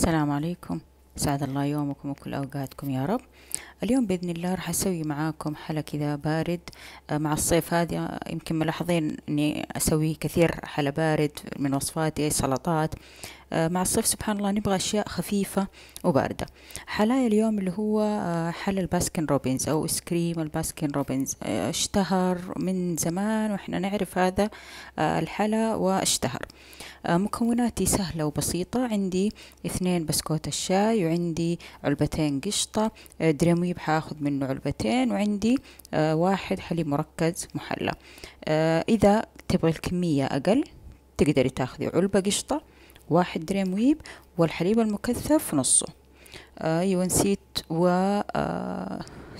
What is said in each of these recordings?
السلام عليكم سعد الله يومكم وكل أوقاتكم يا رب اليوم بإذن الله راح أسوي معاكم حلا كذا بارد آه، مع الصيف هذا يمكن ملاحظين أني أسوي كثير حلا بارد من وصفاتي سلطات آه، مع الصيف سبحان الله نبغى أشياء خفيفة وباردة حلايا اليوم اللي هو آه، حل الباسكن روبنز أو سكريم الباسكن روبنز آه، اشتهر من زمان وإحنا نعرف هذا الحلا واشتهر مكوناتي سهلة وبسيطة عندي اثنين بسكوت الشاي وعندي علبتين قشطة دريمويب حاخذ منه علبتين وعندي واحد حليب مركز محلى إذا تبغي الكمية أقل تقدري تاخذي علبة قشطة واحد درهم ويب والحليب المكثف نصه آه، أيوة نسيت وجبنة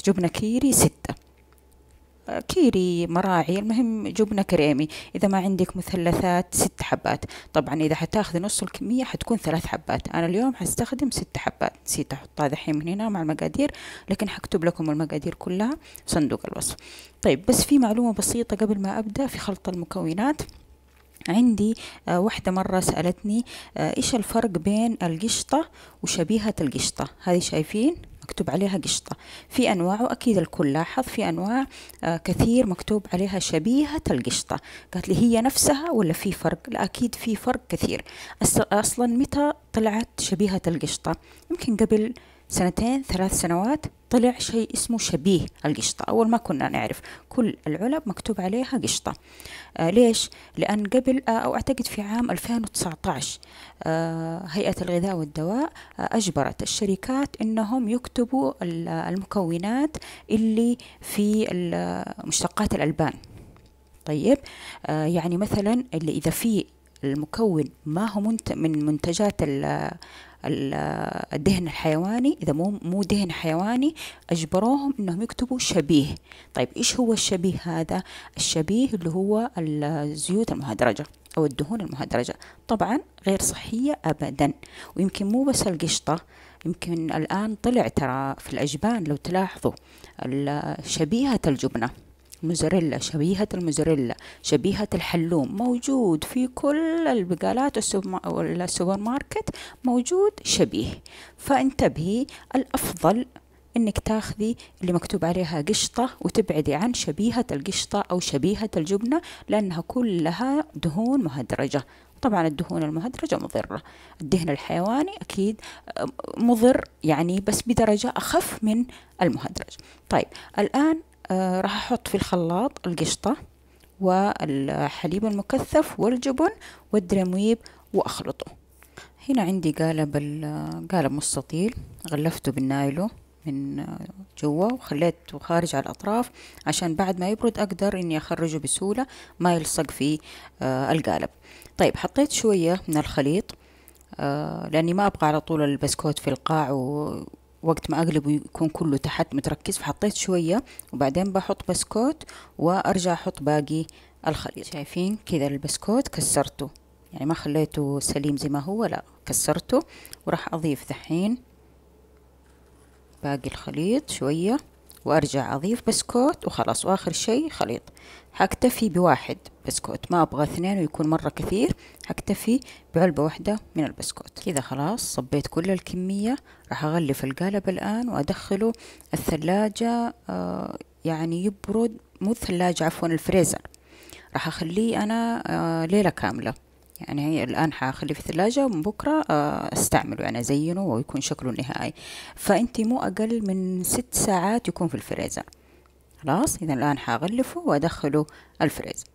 آه، كيري ستة آه، كيري مراعي المهم جبنة كريمي إذا ما عندك مثلثات ست حبات طبعا إذا حتاخذي نص الكمية حتكون ثلاث حبات أنا اليوم حستخدم ست حبات نسيت أحطها دحين من هنا مع المقادير لكن حكتب لكم المقادير كلها في صندوق الوصف طيب بس في معلومة بسيطة قبل ما أبدأ في خلط المكونات عندي آه، واحدة مرة سألتني آه، إيش الفرق بين القشطة وشبيهة القشطة هذه شايفين مكتوب عليها قشطة في أنواع وأكيد الكل لاحظ في أنواع آه، كثير مكتوب عليها شبيهة القشطة قالت لي هي نفسها ولا في فرق لا أكيد في فرق كثير أصلا متى طلعت شبيهة القشطة يمكن قبل سنتين ثلاث سنوات طلع شيء اسمه شبيه القشطة أول ما كنا نعرف كل العلب مكتوب عليها قشطة آه ليش؟ لأن قبل آه أو أعتقد في عام 2019 آه هيئة الغذاء والدواء آه أجبرت الشركات أنهم يكتبوا آه، المكونات اللي في آه، مشتقات الألبان طيب آه يعني مثلا اللي إذا في المكون ما هو من منتجات الدهن الحيواني اذا مو مو دهن حيواني اجبروهم انهم يكتبوا شبيه طيب ايش هو الشبيه هذا الشبيه اللي هو الزيوت المهدرجه او الدهون المهدرجه طبعا غير صحيه ابدا ويمكن مو بس القشطه يمكن الان طلع ترى في الاجبان لو تلاحظوا شبيهه الجبنه موزاريلا شبيهة الموزاريلا شبيهة الحلوم موجود في كل البقالات والسوبر ماركت موجود شبيه فانتبهي الأفضل انك تاخذي اللي مكتوب عليها قشطة وتبعدي عن شبيهة القشطة او شبيهة الجبنة لانها كلها دهون مهدرجة طبعا الدهون المهدرجة مضرة الدهن الحيواني أكيد آه، مضر يعني بس بدرجة أخف من المهدرج طيب الآن آه، راح أحط في الخلاط القشطة والحليب المكثف والجبن والدرمويب وأخلطه هنا عندي قالب قالب مستطيل غلفته بالنايلو من جوا وخليته خارج على الأطراف عشان بعد ما يبرد أقدر إني أخرجه بسهولة ما يلصق في آه القالب طيب حطيت شوية من الخليط آه لأني ما أبغى على طول البسكوت في القاع وقت ما اقلبه يكون كله تحت متركز فحطيت شوية وبعدين بحط بسكوت وارجع احط باقي الخليط شايفين كذا البسكوت كسرته يعني ما خليته سليم زي ما هو لا كسرته وراح اضيف دحين باقي الخليط شوية وأرجع أضيف بسكوت وخلاص وآخر شي خليط هكتفي بواحد بسكوت ما أبغى اثنين ويكون مرة كثير هكتفي بعلبة واحدة من البسكوت كذا خلاص صبيت كل الكمية راح أغلف القالب الآن وأدخله الثلاجة آه، يعني يبرد مو الثلاجة عفوا الفريزر راح أخليه أنا آه، ليلة كاملة يعني هي الآن حاخليه في الثلاجة ومن بكرة آه، استعمله يعني أزينه ويكون شكله نهائي فأنت مو أقل من ست ساعات يكون في الفريزر خلاص إذا الآن حأغلفه وأدخله الفريزر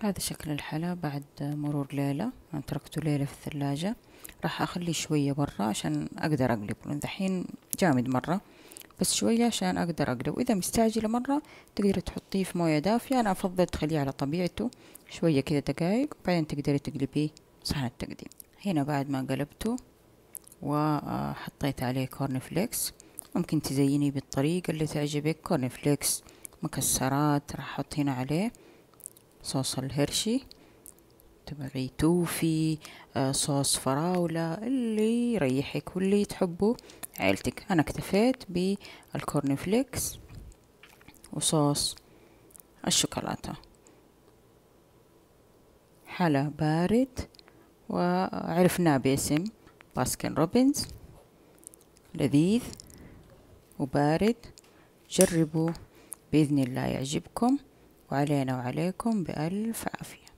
هذا شكل الحلا بعد مرور ليلة أنا تركته ليلة في الثلاجة راح أخليه شوية برا عشان أقدر أقلبه دحين جامد مرة بس شوية عشان أقدر أقلب وإذا مستعجلة مرة تقدر تحطيه في موية دافية أنا أفضل تخليه على طبيعته شوية كده دقايق وبعدين تقدر تقلبيه صحن التقديم هنا بعد ما قلبته وحطيت عليه كورن فليكس ممكن تزيني بالطريقة اللي تعجبك كورن فليكس مكسرات راح أحط هنا عليه صوص الهرشي تبغي توفي آه صوص فراولة اللي يريحك واللي تحبه عيلتك أنا اكتفيت بالكورن فليكس وصوص الشوكولاتة حلا بارد وعرفناه باسم باسكن روبنز لذيذ وبارد جربوا بإذن الله يعجبكم وعلينا وعليكم بألف عافية